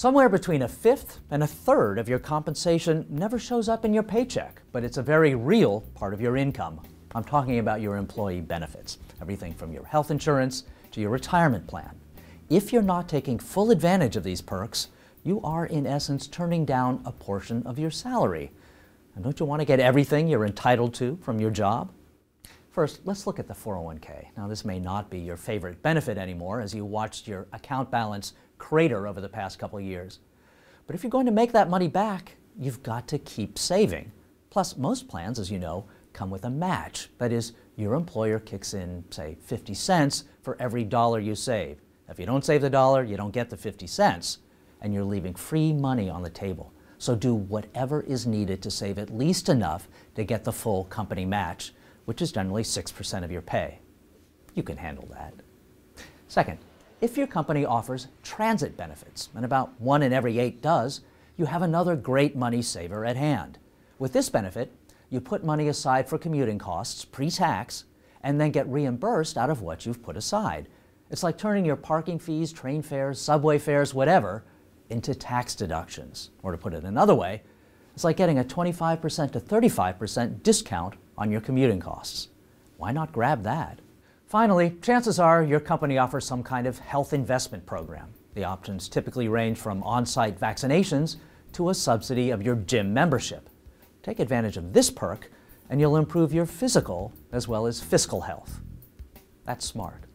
Somewhere between a fifth and a third of your compensation never shows up in your paycheck, but it's a very real part of your income. I'm talking about your employee benefits, everything from your health insurance to your retirement plan. If you're not taking full advantage of these perks, you are in essence turning down a portion of your salary. And don't you want to get everything you're entitled to from your job? First, let's look at the 401k. Now, this may not be your favorite benefit anymore as you watched your account balance crater over the past couple of years. But if you're going to make that money back, you've got to keep saving. Plus, most plans, as you know, come with a match. That is, your employer kicks in, say, 50 cents for every dollar you save. If you don't save the dollar, you don't get the 50 cents, and you're leaving free money on the table. So do whatever is needed to save at least enough to get the full company match, which is generally 6% of your pay. You can handle that. Second, if your company offers transit benefits, and about one in every eight does, you have another great money saver at hand. With this benefit, you put money aside for commuting costs pre tax and then get reimbursed out of what you've put aside. It's like turning your parking fees, train fares, subway fares, whatever, into tax deductions. Or to put it another way, it's like getting a 25% to 35% discount on your commuting costs. Why not grab that? Finally, chances are your company offers some kind of health investment program. The options typically range from on-site vaccinations to a subsidy of your gym membership. Take advantage of this perk and you'll improve your physical as well as fiscal health. That's smart.